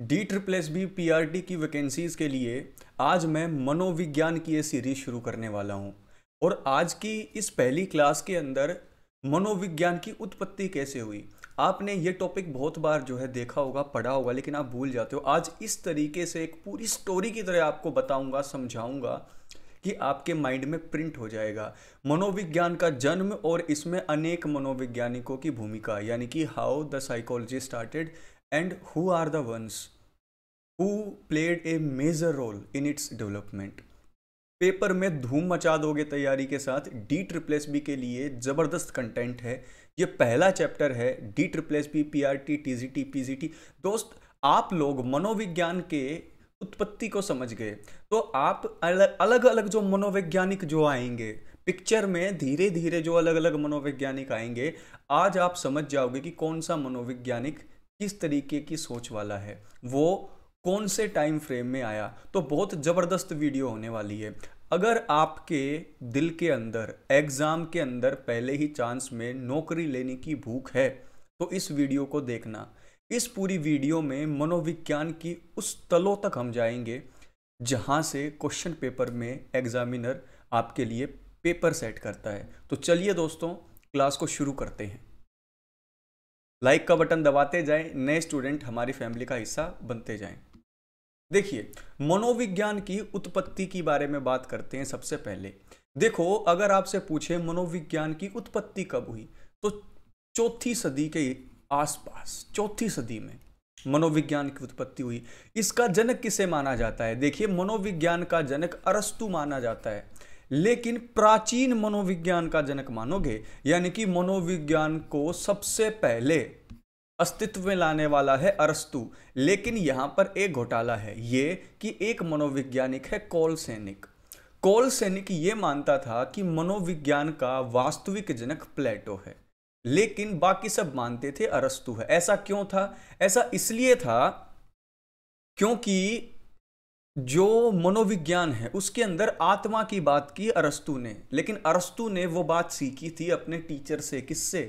D triple S B P R T की vacancies के लिए आज मैं मनोविज्ञान की ये सीरीज़ शुरू करने वाला हूँ और आज की इस पहली क्लास के अंदर मनोविज्ञान की उत्पत्ति कैसे हुई आपने ये टॉपिक बहुत बार जो है देखा होगा पढ़ा होगा लेकिन आप भूल जाते हो आज इस तरीके से एक पूरी स्टोरी की तरह आपको बताऊंगा समझाऊंगा कि आपके माइंड में प्रिंट हो जाएगा मनोविज्ञान का जन्म और इसमें अनेक मनोवैज्ञानिकों की भूमिका यानी कि how the psychology started and who are the ones who played a major role in its development. Paper में धूम मचा दोगे तैयारी के साथ डी ट्रिप्लेस बी के लिए ज़बरदस्त कंटेंट है ये पहला चैप्टर है D triple S B P R T T G T P G T दोस्त आप लोग मनोविज्ञान के उत्पत्ति को समझ गए तो आप अलग अलग अलग जो मनोवैज्ञानिक जो आएंगे पिक्चर में धीरे धीरे जो अलग अलग मनोवैज्ञानिक आएंगे आज आप समझ जाओगे कि कौन सा मनोवैज्ञानिक किस तरीके की सोच वाला है वो कौन से टाइम फ्रेम में आया तो बहुत ज़बरदस्त वीडियो होने वाली है अगर आपके दिल के अंदर एग्ज़ाम के अंदर पहले ही चांस में नौकरी लेने की भूख है तो इस वीडियो को देखना इस पूरी वीडियो में मनोविज्ञान की उस तलों तक हम जाएंगे जहाँ से क्वेश्चन पेपर में एग्ज़ामिनर आपके लिए पेपर सेट करता है तो चलिए दोस्तों क्लास को शुरू करते हैं लाइक का बटन दबाते जाएं नए स्टूडेंट हमारी फैमिली का हिस्सा बनते जाएं देखिए मनोविज्ञान की उत्पत्ति के बारे में बात करते हैं सबसे पहले देखो अगर आपसे पूछे मनोविज्ञान की उत्पत्ति कब हुई तो चौथी सदी के आसपास चौथी सदी में मनोविज्ञान की उत्पत्ति हुई इसका जनक किसे माना जाता है देखिए मनोविज्ञान का जनक अरस्तु माना जाता है लेकिन प्राचीन मनोविज्ञान का जनक मानोगे यानी कि मनोविज्ञान को सबसे पहले अस्तित्व में लाने वाला है अरस्तु लेकिन यहां पर एक घोटाला है ये कि एक मनोविज्ञानिक है कौल सैनिक कौल सैनिक ये मानता था कि मनोविज्ञान का वास्तविक जनक प्लेटो है लेकिन बाकी सब मानते थे अरस्तु है ऐसा क्यों था ऐसा इसलिए था क्योंकि जो मनोविज्ञान है उसके अंदर आत्मा की बात की अरस्तु ने लेकिन अरस्तु ने वो बात सीखी थी अपने टीचर से किससे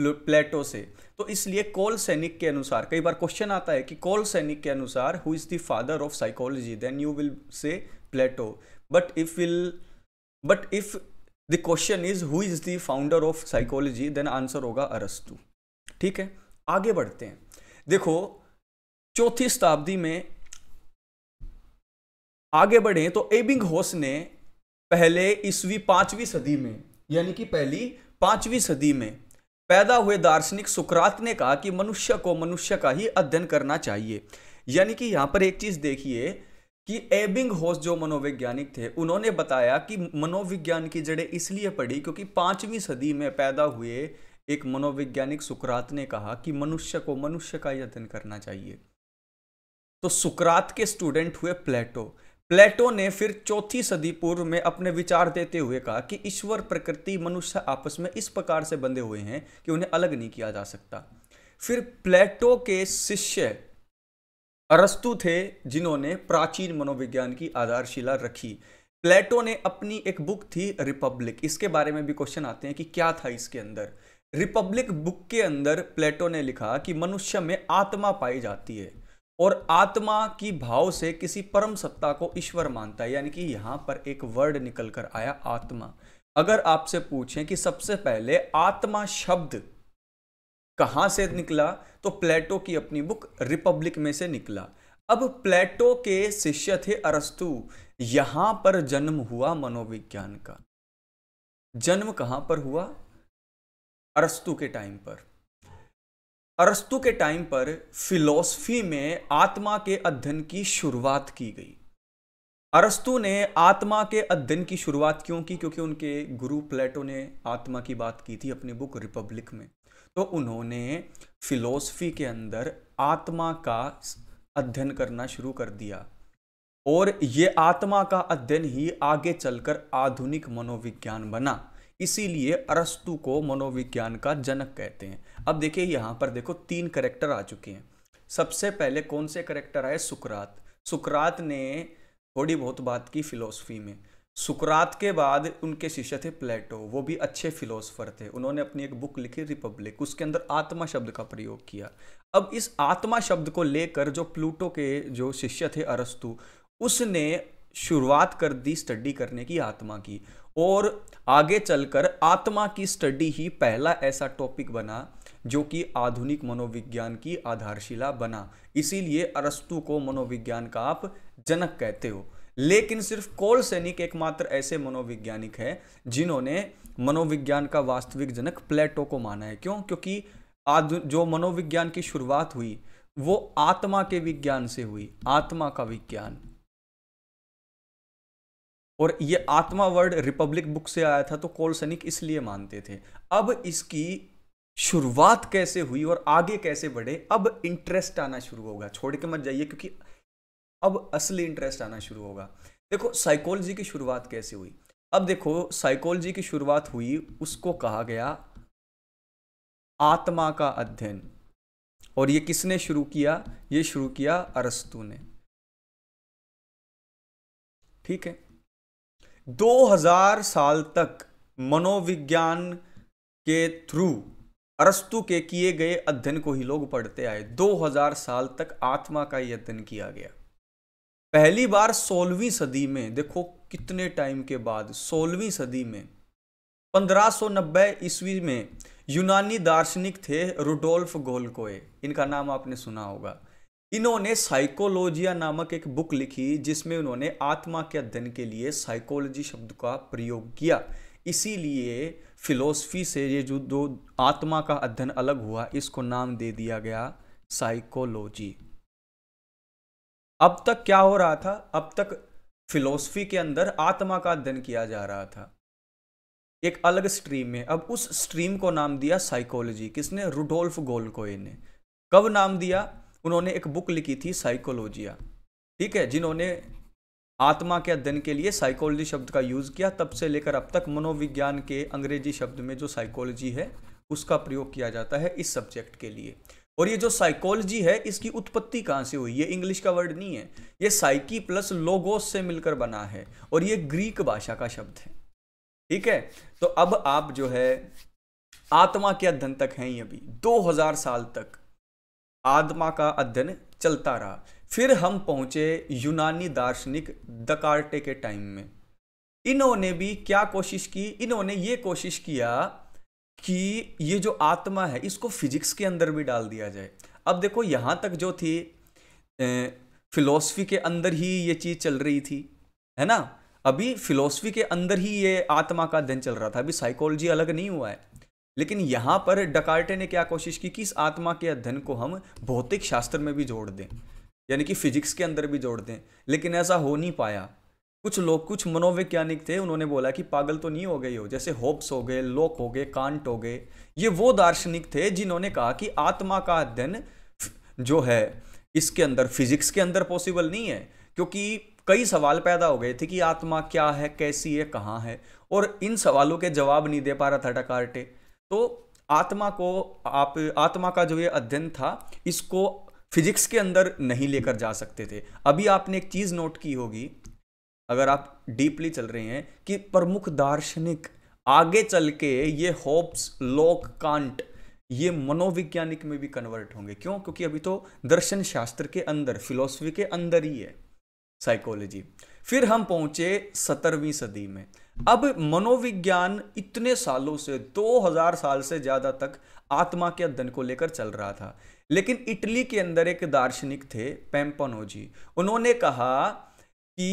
प्लेटो से तो इसलिए कॉल सैनिक के अनुसार कई बार क्वेश्चन आता है कि कॉल सैनिक के अनुसार who is the father of psychology then you will say Plato but if will but if the question is who is the founder of psychology then answer होगा अरस्तु ठीक है आगे बढ़ते हैं देखो चौथी शताब्दी में आगे बढ़े तो एबिंग होस ने पहले ईस्वी पांचवी सदी में यानी कि पहली पांचवी सदी में पैदा हुए दार्शनिक सुकरात ने कहा कि मनुष्य को मनुष्य का ही अध्ययन करना चाहिए यानी कि यहां पर एक चीज़ देखिए कि एबिंग होस जो मनोवैज्ञानिक थे उन्होंने बताया कि मनोविज्ञान की जड़ें इसलिए पड़ी क्योंकि पांचवीं सदी में पैदा हुए एक मनोवैज्ञानिक सुकरात ने कहा कि मनुष्य को मनुष्य का ही अध्ययन करना चाहिए तो सुकरात के स्टूडेंट हुए प्लेटो प्लेटो ने फिर चौथी सदी पूर्व में अपने विचार देते हुए कहा कि ईश्वर प्रकृति मनुष्य आपस में इस प्रकार से बंधे हुए हैं कि उन्हें अलग नहीं किया जा सकता फिर प्लेटो के शिष्य अरस्तु थे जिन्होंने प्राचीन मनोविज्ञान की आधारशिला रखी प्लेटो ने अपनी एक बुक थी रिपब्लिक इसके बारे में भी क्वेश्चन आते हैं कि क्या था इसके अंदर रिपब्लिक बुक के अंदर प्लेटो ने लिखा कि मनुष्य में आत्मा पाई जाती है और आत्मा की भाव से किसी परम सत्ता को ईश्वर मानता है यानी कि यहां पर एक वर्ड निकल कर आया आत्मा अगर आपसे पूछें कि सबसे पहले आत्मा शब्द कहां से निकला तो प्लेटो की अपनी बुक रिपब्लिक में से निकला अब प्लेटो के शिष्य थे अरस्तु यहां पर जन्म हुआ मनोविज्ञान का जन्म कहां पर हुआ अरस्तु के टाइम पर अरस्तु के टाइम पर फिलॉसफी में आत्मा के अध्ययन की शुरुआत की गई अरस्तु ने आत्मा के अध्ययन की शुरुआत क्यों की क्योंकि उनके गुरु प्लेटो ने आत्मा की बात की थी अपनी बुक रिपब्लिक में तो उन्होंने फिलॉसफी के अंदर आत्मा का अध्ययन करना शुरू कर दिया और ये आत्मा का अध्ययन ही आगे चलकर आधुनिक मनोविज्ञान बना इसीलिए अरस्तु को मनोविज्ञान का जनक कहते हैं अब देखिए यहाँ पर देखो तीन करेक्टर आ चुके हैं सबसे पहले कौन से करेक्टर आए सुकरात सुकरात ने थोड़ी बहुत बात की फिलोसफी में सुकरात के बाद उनके शिष्य थे प्लेटो वो भी अच्छे फिलोसफर थे उन्होंने अपनी एक बुक लिखी रिपब्लिक उसके अंदर आत्मा शब्द का प्रयोग किया अब इस आत्मा शब्द को लेकर जो प्लूटो के जो शिष्य थे अरस्तु उसने शुरुआत कर दी स्टडी करने की आत्मा की और आगे चलकर आत्मा की स्टडी ही पहला ऐसा टॉपिक बना जो कि आधुनिक मनोविज्ञान की आधारशिला बना इसीलिए अरस्तु को मनोविज्ञान का आप जनक कहते हो लेकिन सिर्फ कोल सैनिक एकमात्र ऐसे मनोविज्ञानिक हैं जिन्होंने मनोविज्ञान का वास्तविक जनक प्लेटो को माना है क्यों क्योंकि आधु जो मनोविज्ञान की शुरुआत हुई वो आत्मा के विज्ञान से हुई आत्मा का विज्ञान और ये आत्मा वर्ड रिपब्लिक बुक से आया था तो कोल सैनिक इसलिए मानते थे अब इसकी शुरुआत कैसे हुई और आगे कैसे बढ़े अब इंटरेस्ट आना शुरू होगा छोड़ के मत जाइए क्योंकि अब असली इंटरेस्ट आना शुरू होगा देखो साइकोलॉजी की शुरुआत कैसे हुई अब देखो साइकोलॉजी की शुरुआत हुई उसको कहा गया आत्मा का अध्ययन और ये किसने शुरू किया ये शुरू किया अरस्तु ने ठीक है 2000 साल तक मनोविज्ञान के थ्रू अरस्तु के किए गए अध्ययन को ही लोग पढ़ते आए 2000 साल तक आत्मा का ही अध्ययन किया गया पहली बार सोलहवीं सदी में देखो कितने टाइम के बाद सोलहवीं सदी में 1590 ईस्वी में यूनानी दार्शनिक थे रुडोल्फ गोलकोए इनका नाम आपने सुना होगा इन्होंने साइकोलॉजिया नामक एक बुक लिखी जिसमें उन्होंने आत्मा के अध्ययन के लिए साइकोलॉजी शब्द का प्रयोग किया इसीलिए फिलोसफी से ये जो दो आत्मा का अध्ययन अलग हुआ इसको नाम दे दिया गया साइकोलॉजी अब तक क्या हो रहा था अब तक फिलोसफी के अंदर आत्मा का अध्ययन किया जा रहा था एक अलग स्ट्रीम में अब उस स्ट्रीम को नाम दिया साइकोलॉजी किसने रुडोल्फ गोलकोए ने कब नाम दिया उन्होंने एक बुक लिखी थी साइकोलॉजिया ठीक है जिन्होंने आत्मा के अध्ययन के लिए साइकोलॉजी शब्द का यूज़ किया तब से लेकर अब तक मनोविज्ञान के अंग्रेजी शब्द में जो साइकोलॉजी है उसका प्रयोग किया जाता है इस सब्जेक्ट के लिए और ये जो साइकोलॉजी है इसकी उत्पत्ति कहाँ से हुई ये इंग्लिश का वर्ड नहीं है ये साइकी प्लस लोगोस से मिलकर बना है और ये ग्रीक भाषा का शब्द है ठीक है तो अब आप जो है आत्मा के अध्ययन तक हैं ये दो 2000 साल तक आत्मा का अध्ययन चलता रहा फिर हम पहुंचे यूनानी दार्शनिक दकार्टे के टाइम में इन्होंने भी क्या कोशिश की इन्होंने ये कोशिश किया कि ये जो आत्मा है इसको फिजिक्स के अंदर भी डाल दिया जाए अब देखो यहाँ तक जो थी फिलोसफी के अंदर ही ये चीज़ चल रही थी है ना अभी फिलोसफी के अंदर ही ये आत्मा का अध्ययन चल रहा था अभी साइकोलॉजी अलग नहीं हुआ है लेकिन यहाँ पर डकार्टे ने क्या कोशिश की कि इस आत्मा के अध्ययन को हम भौतिक शास्त्र में भी जोड़ दें यानी कि फिजिक्स के अंदर भी जोड़ दें लेकिन ऐसा हो नहीं पाया कुछ लोग कुछ मनोवैज्ञानिक थे उन्होंने बोला कि पागल तो नहीं हो गई हो जैसे होप्स हो गए लोक हो गए कांट हो गए ये वो दार्शनिक थे जिन्होंने कहा कि आत्मा का अध्ययन जो है इसके अंदर फिजिक्स के अंदर पॉसिबल नहीं है क्योंकि कई सवाल पैदा हो गए थे कि आत्मा क्या है कैसी है कहाँ है और इन सवालों के जवाब नहीं दे पा रहा था डकार्टे तो आत्मा को आप आत्मा का जो ये अध्ययन था इसको फिजिक्स के अंदर नहीं लेकर जा सकते थे अभी आपने एक चीज़ नोट की होगी अगर आप डीपली चल रहे हैं कि प्रमुख दार्शनिक आगे चल के ये होप्स लोक कांट ये मनोविज्ञानिक में भी कन्वर्ट होंगे क्यों क्योंकि अभी तो दर्शन शास्त्र के अंदर फिलोसफी के अंदर ही है साइकोलॉजी फिर हम पहुंचे सत्रहवीं सदी में अब मनोविज्ञान इतने सालों से 2000 साल से ज़्यादा तक आत्मा के अध्ययन को लेकर चल रहा था लेकिन इटली के अंदर एक दार्शनिक थे पेम्पनोजी उन्होंने कहा कि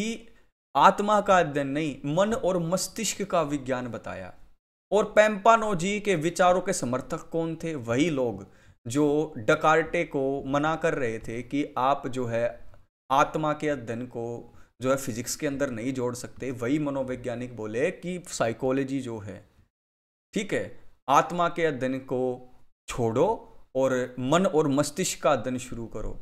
आत्मा का अध्ययन नहीं मन और मस्तिष्क का विज्ञान बताया और पेम्पानोजी के विचारों के समर्थक कौन थे वही लोग जो डकार्टे को मना कर रहे थे कि आप जो है आत्मा के अध्ययन को जो है फिजिक्स के अंदर नहीं जोड़ सकते वही मनोवैज्ञानिक बोले कि साइकोलॉजी जो है ठीक है आत्मा के अध्ययन को छोड़ो और मन और मस्तिष्क का अध्ययन शुरू करो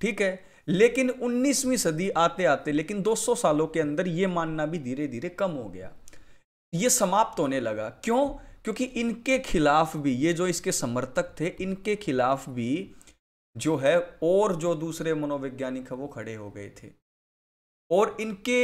ठीक है लेकिन 19वीं सदी आते आते लेकिन 200 सालों के अंदर ये मानना भी धीरे धीरे कम हो गया ये समाप्त होने लगा क्यों क्योंकि इनके खिलाफ भी ये जो इसके समर्थक थे इनके खिलाफ भी जो है और जो दूसरे मनोवैज्ञानिक है वो खड़े हो गए थे और इनके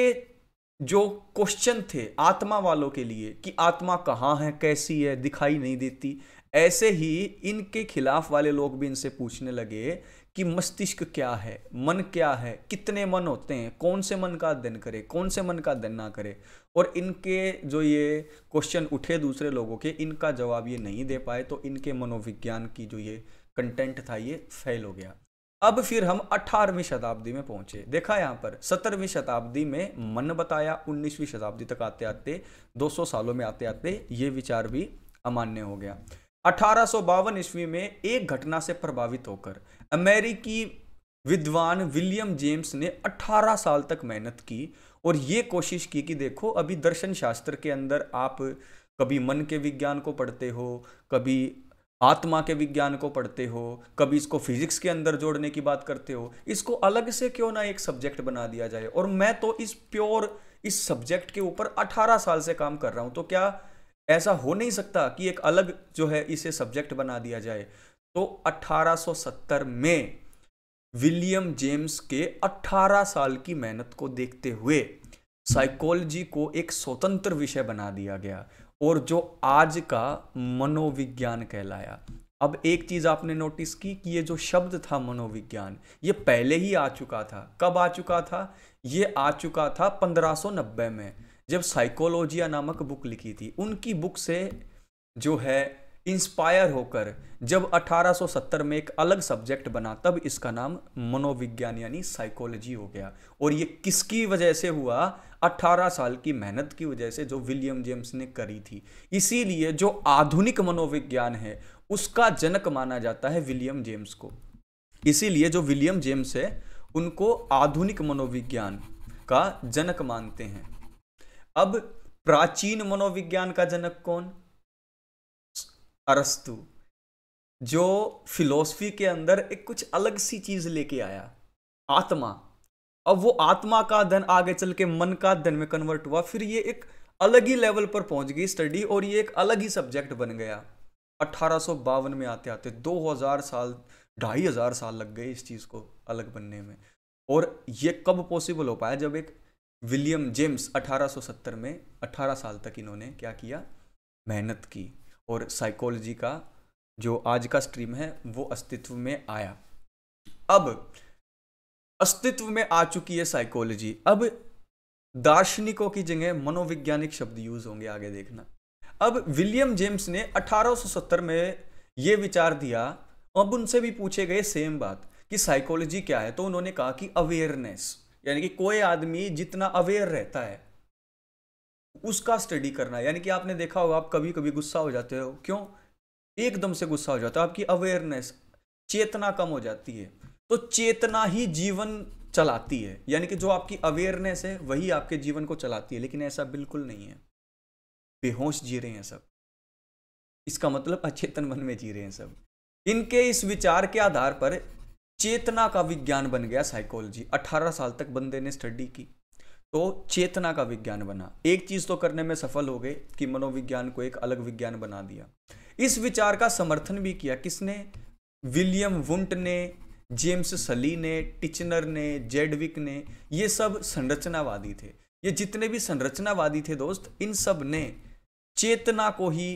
जो क्वेश्चन थे आत्मा वालों के लिए कि आत्मा कहाँ है कैसी है दिखाई नहीं देती ऐसे ही इनके खिलाफ वाले लोग भी इनसे पूछने लगे कि मस्तिष्क क्या है मन क्या है कितने मन होते हैं कौन से मन का अध्ययन करे कौन से मन का अध्ययन ना करे और इनके जो ये क्वेश्चन उठे दूसरे लोगों के इनका जवाब ये नहीं दे पाए तो इनके मनोविज्ञान की जो ये कंटेंट था ये फेल हो गया अब फिर हम 18वीं शताब्दी में पहुंचे देखा यहां पर 17वीं शताब्दी में मन बताया 19वीं शताब्दी तक आते आते 200 सालों में आते आते ये विचार भी अमान्य हो गया अठारह ईस्वी में एक घटना से प्रभावित होकर अमेरिकी विद्वान विलियम जेम्स ने 18 साल तक मेहनत की और ये कोशिश की कि देखो अभी दर्शन शास्त्र के अंदर आप कभी मन के विज्ञान को पढ़ते हो कभी आत्मा के विज्ञान को पढ़ते हो कभी इसको फिजिक्स के अंदर जोड़ने की बात करते हो इसको अलग से क्यों ना एक सब्जेक्ट बना दिया जाए और मैं तो इस प्योर इस सब्जेक्ट के ऊपर 18 साल से काम कर रहा हूं तो क्या ऐसा हो नहीं सकता कि एक अलग जो है इसे सब्जेक्ट बना दिया जाए तो 1870 में विलियम जेम्स के 18 साल की मेहनत को देखते हुए साइकोलॉजी को एक स्वतंत्र विषय बना दिया गया और जो आज का मनोविज्ञान कहलाया अब एक चीज़ आपने नोटिस की कि ये जो शब्द था मनोविज्ञान ये पहले ही आ चुका था कब आ चुका था ये आ चुका था 1590 में जब साइकोलॉजिया नामक बुक लिखी थी उनकी बुक से जो है इंस्पायर होकर जब 1870 में एक अलग सब्जेक्ट बना तब इसका नाम मनोविज्ञान यानी साइकोलॉजी हो गया और ये किसकी वजह से हुआ 18 साल की मेहनत की वजह से जो विलियम जेम्स ने करी थी इसीलिए जो आधुनिक मनोविज्ञान है उसका जनक माना जाता है विलियम जेम्स को इसीलिए जो विलियम जेम्स है उनको आधुनिक मनोविज्ञान का जनक मानते हैं अब प्राचीन मनोविज्ञान का जनक कौन अरस्तु जो फिलोसफी के अंदर एक कुछ अलग सी चीज लेके आया आत्मा अब वो आत्मा का धन आगे चल के मन का धन में कन्वर्ट हुआ फिर ये एक अलग ही लेवल पर पहुंच गई स्टडी और ये एक अलग ही सब्जेक्ट बन गया अट्ठारह में आते आते 2000 साल ढाई हजार साल लग गए इस चीज़ को अलग बनने में और ये कब पॉसिबल हो पाया जब एक विलियम जेम्स 1870 में 18 साल तक इन्होंने क्या किया मेहनत की और साइकोलॉजी का जो आज का स्ट्रीम है वो अस्तित्व में आया अब अस्तित्व में आ चुकी है साइकोलॉजी अब दार्शनिकों की जगह मनोवैज्ञानिक शब्द यूज होंगे आगे देखना अब विलियम जेम्स ने 1870 में यह विचार दिया अब उनसे भी पूछे गए सेम बात कि साइकोलॉजी क्या है तो उन्होंने कहा कि अवेयरनेस यानी कि कोई आदमी जितना अवेयर रहता है उसका स्टडी करना यानी कि आपने देखा होगा आप कभी कभी गुस्सा हो जाते हो क्यों एकदम से गुस्सा हो जाता है आपकी अवेयरनेस चेतना कम हो जाती है तो चेतना ही जीवन चलाती है यानी कि जो आपकी अवेयरनेस है वही आपके जीवन को चलाती है लेकिन ऐसा बिल्कुल नहीं है बेहोश जी रहे हैं सब इसका मतलब अचेतन मन में जी रहे हैं सब इनके इस विचार के आधार पर चेतना का विज्ञान बन गया साइकोलॉजी 18 साल तक बंदे ने स्टडी की तो चेतना का विज्ञान बना एक चीज तो करने में सफल हो गए कि मनोविज्ञान को एक अलग विज्ञान बना दिया इस विचार का समर्थन भी किया किसने विलियम वुंट ने जेम्स सली ने टिचनर ने जेडविक ने ये सब संरचनावादी थे ये जितने भी संरचनावादी थे दोस्त इन सब ने चेतना को ही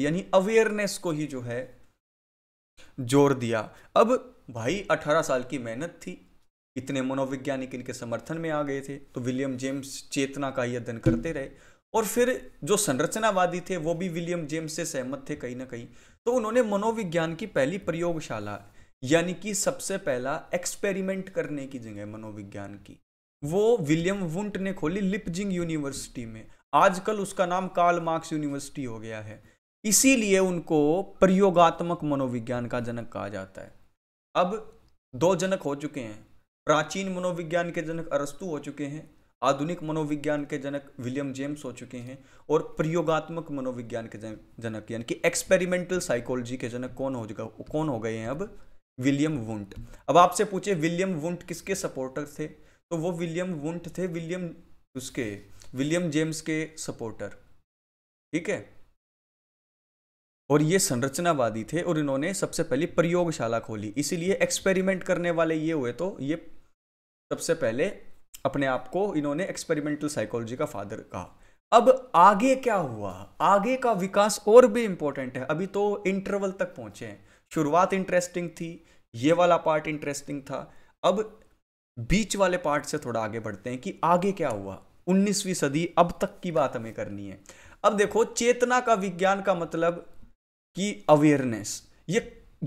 यानी अवेयरनेस को ही जो है जोर दिया अब भाई 18 साल की मेहनत थी इतने मनोवैज्ञानिक इनके समर्थन में आ गए थे तो विलियम जेम्स चेतना का ही अध्ययन करते रहे और फिर जो संरचनावादी थे वो भी विलियम जेम्स से सहमत थे कहीं ना कहीं तो उन्होंने मनोविज्ञान की पहली प्रयोगशाला यानी कि सबसे पहला एक्सपेरिमेंट करने की जगह मनोविज्ञान की वो विलियम वुंट ने खोली लिपजिंग यूनिवर्सिटी में आजकल उसका नाम कार्ल मार्क्स यूनिवर्सिटी हो गया है इसीलिए उनको प्रयोगात्मक मनोविज्ञान का जनक कहा जाता है अब दो जनक हो चुके हैं प्राचीन मनोविज्ञान के जनक अरस्तु हो चुके हैं आधुनिक मनोविज्ञान के जनक विलियम जेम्स हो चुके हैं और प्रयोगात्मक मनोविज्ञान के जनक यानी कि एक्सपेरिमेंटल साइकोलॉजी के जनक कौन हो कौन हो गए हैं अब विलियम वुंट अब आपसे पूछे विलियम वुंट किसके सपोर्टर थे तो वो विलियम वुंट थे विलियम उसके विलियम जेम्स के सपोर्टर ठीक है और ये संरचनावादी थे और इन्होंने सबसे पहले प्रयोगशाला खोली इसीलिए एक्सपेरिमेंट करने वाले ये हुए तो ये सबसे पहले अपने आप को इन्होंने एक्सपेरिमेंटल साइकोलॉजी का फादर कहा अब आगे क्या हुआ आगे का विकास और भी इंपॉर्टेंट है अभी तो इंटरवल तक पहुंचे हैं शुरुआत इंटरेस्टिंग थी ये वाला पार्ट इंटरेस्टिंग था अब बीच वाले पार्ट से थोड़ा आगे बढ़ते हैं कि आगे क्या हुआ 19वीं सदी अब तक की बात हमें करनी है अब देखो चेतना का विज्ञान का मतलब कि अवेयरनेस ये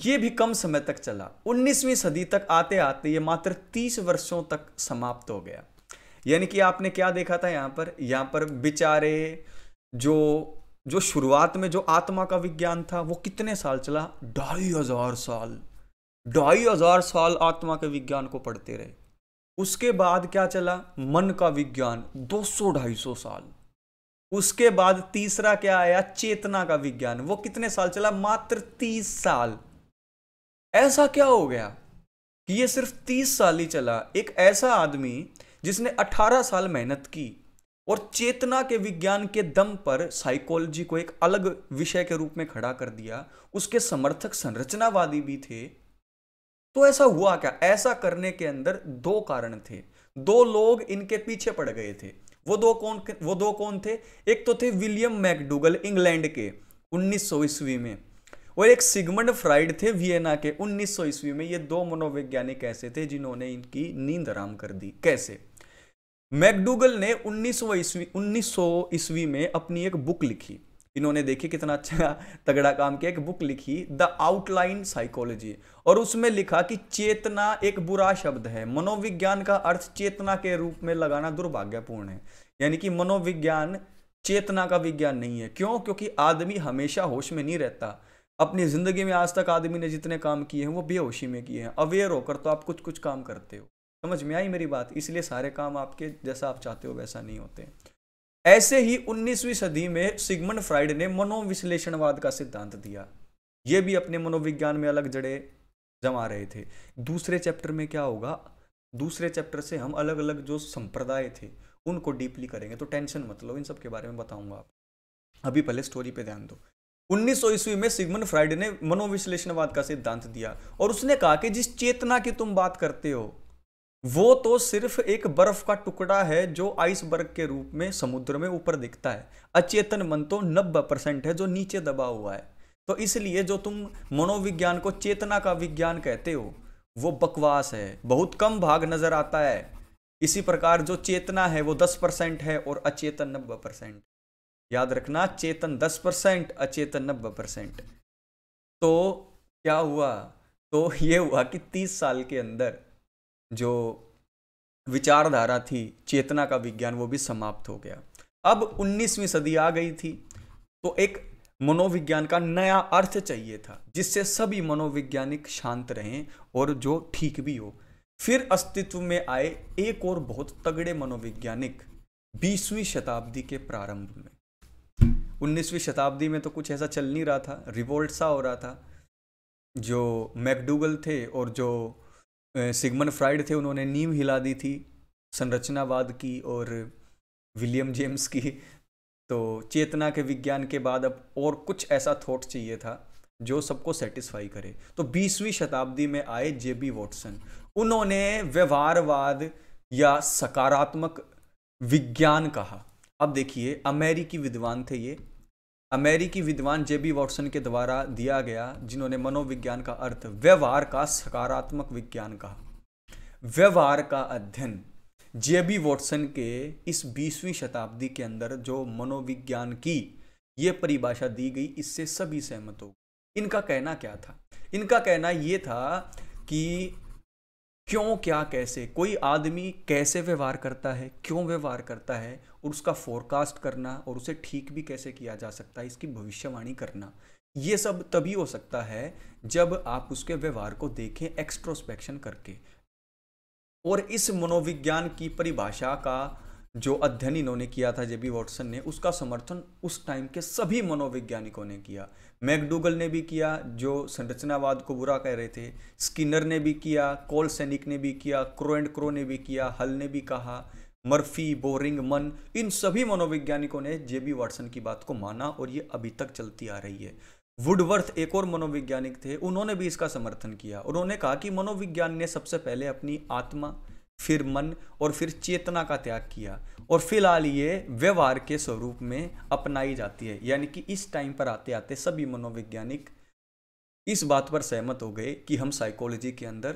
ये भी कम समय तक चला 19वीं सदी तक आते आते ये मात्र 30 वर्षों तक समाप्त हो गया यानी कि आपने क्या देखा था यहां पर यहां पर बेचारे जो जो शुरुआत में जो आत्मा का विज्ञान था वो कितने साल चला ढाई हजार साल ढाई हजार साल आत्मा के विज्ञान को पढ़ते रहे उसके बाद क्या चला मन का विज्ञान दो सौ ढाई सौ साल उसके बाद तीसरा क्या आया चेतना का विज्ञान वो कितने साल चला मात्र तीस साल ऐसा क्या हो गया कि ये सिर्फ तीस साल ही चला एक ऐसा आदमी जिसने अठारह साल मेहनत की और चेतना के विज्ञान के दम पर साइकोलॉजी को एक अलग विषय के रूप में खड़ा कर दिया उसके समर्थक संरचनावादी भी थे तो ऐसा हुआ क्या ऐसा करने के अंदर दो कारण थे दो लोग इनके पीछे पड़ गए थे वो दो कौन वो दो कौन थे एक तो थे विलियम मैकडूगल इंग्लैंड के उन्नीस ईस्वी में और एक सिगमंड फ्राइड थे वियना के उन्नीस ईस्वी में ये दो मनोवैज्ञानिक ऐसे थे जिन्होंने इनकी नींद आराम कर दी कैसे मैकडूगल ने उन्नीस ईस्वी उन्नीस ईस्वी में अपनी एक बुक लिखी इन्होंने देखिए कितना अच्छा तगड़ा काम किया एक बुक लिखी द आउटलाइन साइकोलॉजी और उसमें लिखा कि चेतना एक बुरा शब्द है मनोविज्ञान का अर्थ चेतना के रूप में लगाना दुर्भाग्यपूर्ण है यानी कि मनोविज्ञान चेतना का विज्ञान नहीं है क्यों क्योंकि आदमी हमेशा होश में नहीं रहता अपनी ज़िंदगी में आज तक आदमी ने जितने काम किए हैं वो बेहोशी में किए हैं अवेयर होकर तो आप कुछ कुछ काम करते हो समझ में आई मेरी बात इसलिए सारे काम आपके जैसा आप चाहते हो वैसा नहीं होते ऐसे ही 19वीं सदी में सिगमंड फ्राइड ने मनोविश्लेषणवाद का सिद्धांत दिया ये भी अपने मनोविज्ञान में अलग जड़े जमा रहे थे दूसरे चैप्टर में क्या होगा दूसरे चैप्टर से हम अलग अलग जो संप्रदाय थे उनको डीपली करेंगे तो टेंशन मत लो इन सब के बारे में बताऊंगा आप अभी पहले स्टोरी पे ध्यान दो 1900 ईस्वी में सिगमन फ्राइड ने मनोविश्लेषणवाद का सिद्धांत दिया और उसने कहा कि जिस चेतना की तुम बात करते हो वो तो सिर्फ एक बर्फ का टुकड़ा है जो आइसबर्ग के रूप में समुद्र में ऊपर दिखता है अचेतन मन तो नब्बे परसेंट है जो नीचे दबा हुआ है तो इसलिए जो तुम मनोविज्ञान को चेतना का विज्ञान कहते हो वो बकवास है बहुत कम भाग नजर आता है इसी प्रकार जो चेतना है वो दस परसेंट है और अचेतन नब्बे परसेंट याद रखना चेतन दस परसेंट अचेतन नब्बे परसेंट तो क्या हुआ तो ये हुआ कि तीस साल के अंदर जो विचारधारा थी चेतना का विज्ञान वो भी समाप्त हो गया अब 19वीं सदी आ गई थी तो एक मनोविज्ञान का नया अर्थ चाहिए था जिससे सभी मनोविज्ञानिक शांत रहें और जो ठीक भी हो फिर अस्तित्व में आए एक और बहुत तगड़े मनोविज्ञानिक 20वीं शताब्दी के प्रारंभ में 19वीं शताब्दी में तो कुछ ऐसा चल नहीं रहा था रिवोल्ट सा हो रहा था जो मैकडूगल थे और जो सिगमन फ्राइड थे उन्होंने नीम हिला दी थी संरचनावाद की और विलियम जेम्स की तो चेतना के विज्ञान के बाद अब और कुछ ऐसा थॉट चाहिए था जो सबको सेटिस्फाई करे तो 20वीं शताब्दी में आए जे बी वॉटसन उन्होंने व्यवहारवाद या सकारात्मक विज्ञान कहा अब देखिए अमेरिकी विद्वान थे ये अमेरिकी विद्वान जेबी वॉटसन के द्वारा दिया गया जिन्होंने मनोविज्ञान का अर्थ व्यवहार का सकारात्मक विज्ञान कहा व्यवहार का अध्ययन जेबी वॉटसन के इस 20वीं शताब्दी के अंदर जो मनोविज्ञान की ये परिभाषा दी गई इससे सभी सहमत हो इनका कहना क्या था इनका कहना ये था कि क्यों क्या कैसे कोई आदमी कैसे व्यवहार करता है क्यों व्यवहार करता है और उसका फोरकास्ट करना और उसे ठीक भी कैसे किया जा सकता है इसकी भविष्यवाणी करना ये सब तभी हो सकता है जब आप उसके व्यवहार को देखें एक्सट्रोस्पेक्शन करके और इस मनोविज्ञान की परिभाषा का जो अध्ययन इन्होंने किया था जेबी वॉटसन ने उसका समर्थन उस टाइम के सभी मनोवैज्ञानिकों ने किया मैकडूगल ने भी किया जो संरचनावाद को बुरा कह रहे थे स्किनर ने भी किया कोल सैनिक ने भी किया क्रो एंड क्रो ने भी किया हल ने भी कहा मर्फी बोरिंग मन इन सभी मनोवैज्ञानिकों ने जे बी वाटसन की बात को माना और ये अभी तक चलती आ रही है वुडवर्थ एक और मनोवैज्ञानिक थे उन्होंने भी इसका समर्थन किया उन्होंने कहा कि मनोविज्ञान ने सबसे पहले अपनी आत्मा फिर मन और फिर चेतना का त्याग किया और फिलहाल ये व्यवहार के स्वरूप में अपनाई जाती है यानी कि इस टाइम पर आते आते सभी मनोवैज्ञानिक इस बात पर सहमत हो गए कि हम साइकोलॉजी के अंदर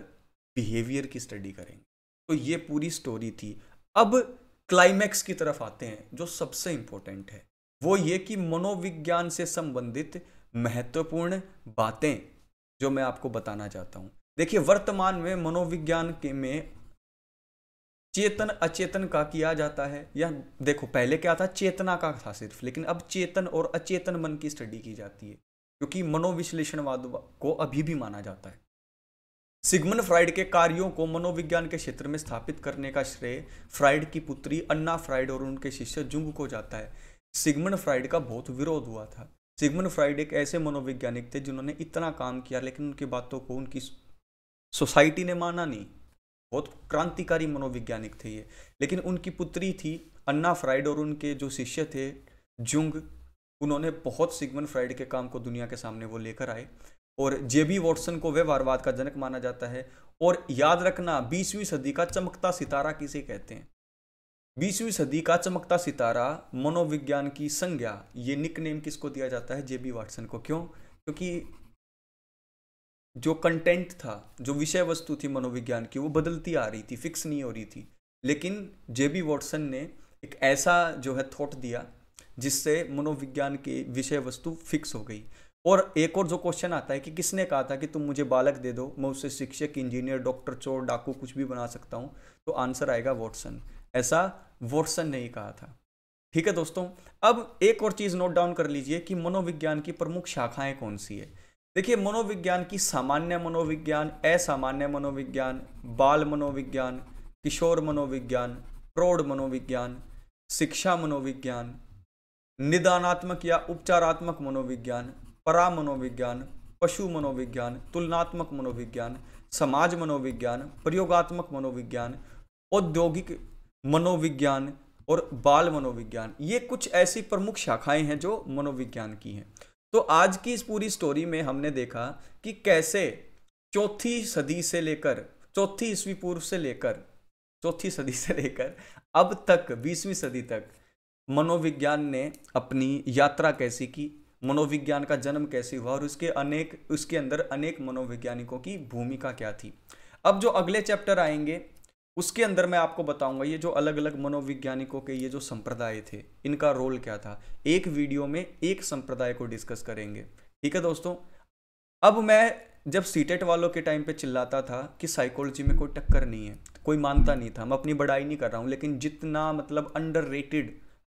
बिहेवियर की स्टडी करेंगे तो ये पूरी स्टोरी थी अब क्लाइमैक्स की तरफ आते हैं जो सबसे इम्पोर्टेंट है वो ये कि मनोविज्ञान से संबंधित महत्वपूर्ण बातें जो मैं आपको बताना चाहता हूँ देखिए वर्तमान में मनोविज्ञान के में चेतन अचेतन का किया जाता है या देखो पहले क्या था चेतना का था सिर्फ लेकिन अब चेतन और अचेतन मन की स्टडी की जाती है क्योंकि मनोविश्लेषणवाद को अभी भी माना जाता है सिगमन फ्राइड के कार्यों को मनोविज्ञान के क्षेत्र में स्थापित करने का श्रेय फ्राइड की पुत्री अन्ना फ्राइड और उनके शिष्य जुंग को जाता है सिगमन फ्राइड का बहुत विरोध हुआ था सिगमन फ्राइड एक ऐसे मनोवैज्ञानिक थे जिन्होंने इतना काम किया लेकिन उनकी बातों को उनकी सोसाइटी ने माना नहीं बहुत क्रांतिकारी मनोवैज्ञानिक थे ये लेकिन उनकी पुत्री थी अन्ना फ्राइड और उनके जो शिष्य थे जुंग उन्होंने बहुत सिगमन फ्राइड के काम को दुनिया के सामने वो लेकर आए और जेबी वॉटसन को वे वारवाद का जनक माना जाता है और याद रखना बीसवीं सदी का चमकता सितारा किसे कहते हैं बीसवीं सदी का चमकता सितारा मनोविज्ञान की संज्ञा ये निक नेम किसको दिया जाता है जेबी वाटसन को क्यों क्योंकि जो कंटेंट था जो विषय वस्तु थी मनोविज्ञान की वो बदलती आ रही थी फिक्स नहीं हो रही थी लेकिन जे बी वॉटसन ने एक ऐसा जो है थॉट दिया जिससे मनोविज्ञान की विषय वस्तु फिक्स हो गई और एक और जो क्वेश्चन आता है कि किसने कहा था कि तुम मुझे बालक दे दो मैं उससे शिक्षक इंजीनियर डॉक्टर चोर डाकू कुछ भी बना सकता हूँ तो आंसर आएगा वॉटसन ऐसा वॉटसन ने ही कहा था ठीक है दोस्तों अब एक और चीज़ नोट डाउन कर लीजिए कि मनोविज्ञान की प्रमुख शाखाएं कौन सी है देखिए मनोविज्ञान की सामान्य मनोविज्ञान असामान्य मनोविज्ञान बाल मनोविज्ञान किशोर मनोविज्ञान प्रौढ़ मनोविज्ञान शिक्षा मनोविज्ञान निदानात्मक या उपचारात्मक मनोविज्ञान परा मनोविज्ञान पशु मनोविज्ञान तुलनात्मक मनोविज्ञान समाज मनोविज्ञान प्रयोगात्मक मनोविज्ञान औद्योगिक मनोविज्ञान और बाल मनोविज्ञान ये कुछ ऐसी प्रमुख शाखाएं हैं जो मनोविज्ञान की हैं तो आज की इस पूरी स्टोरी में हमने देखा कि कैसे चौथी सदी से लेकर चौथी ईस्वी पूर्व से लेकर चौथी सदी से लेकर अब तक बीसवीं सदी तक मनोविज्ञान ने अपनी यात्रा कैसी की मनोविज्ञान का जन्म कैसे हुआ और उसके अनेक उसके अंदर अनेक मनोवैज्ञानिकों की भूमिका क्या थी अब जो अगले चैप्टर आएंगे उसके अंदर मैं आपको बताऊंगा ये जो अलग अलग मनोवैज्ञानिकों के ये जो संप्रदाय थे इनका रोल क्या था एक वीडियो में एक संप्रदाय को डिस्कस करेंगे ठीक है दोस्तों अब मैं जब सीटेट e वालों के टाइम पे चिल्लाता था कि साइकोलॉजी में कोई टक्कर नहीं है कोई मानता नहीं था मैं अपनी बड़ाई नहीं कर रहा हूँ लेकिन जितना मतलब अंडर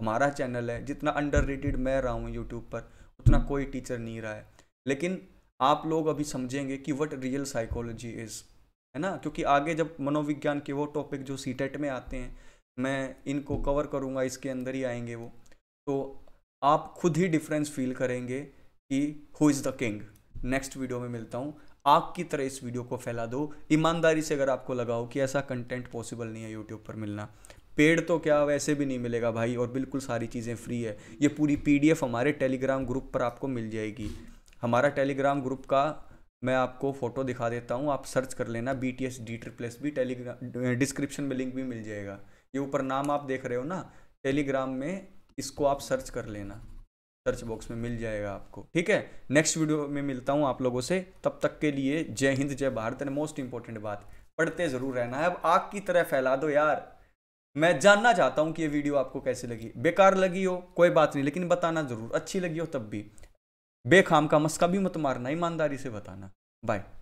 हमारा चैनल है जितना अंडर मैं रहा हूँ यूट्यूब पर उतना कोई टीचर नहीं रहा है लेकिन आप लोग अभी समझेंगे कि वट रियल साइकोलॉजी इज़ है ना क्योंकि आगे जब मनोविज्ञान के वो टॉपिक जो सी e में आते हैं मैं इनको कवर करूँगा इसके अंदर ही आएंगे वो तो आप खुद ही डिफरेंस फील करेंगे कि who is the king next video में मिलता हूँ आग की तरह इस वीडियो को फैला दो ईमानदारी से अगर आपको लगाओ कि ऐसा कंटेंट पॉसिबल नहीं है यूट्यूब पर मिलना पेड़ तो क्या वैसे भी नहीं मिलेगा भाई और बिल्कुल सारी चीज़ें फ्री है ये पूरी पीडीएफ हमारे टेलीग्राम ग्रुप पर आपको मिल जाएगी हमारा टेलीग्राम ग्रुप का मैं आपको फ़ोटो दिखा देता हूँ आप सर्च कर लेना B T S D triple S भी टेलीग्राम डिस्क्रिप्शन में लिंक भी मिल जाएगा ये ऊपर नाम आप देख रहे हो ना टेलीग्राम में इसको आप सर्च कर लेना सर्च बॉक्स में मिल जाएगा आपको ठीक है नेक्स्ट वीडियो में मिलता हूँ आप लोगों से तब तक के लिए जय हिंद जय भारत एंड मोस्ट इंपॉर्टेंट बात पढ़ते ज़रूर रहना है अब आग की तरह फैला दो यार मैं जानना चाहता हूँ कि ये वीडियो आपको कैसे लगी बेकार लगी हो कोई बात नहीं लेकिन बताना ज़रूर अच्छी लगी हो तब भी बेखाम का मस्का भी मत मारना ईमानदारी से बताना बाय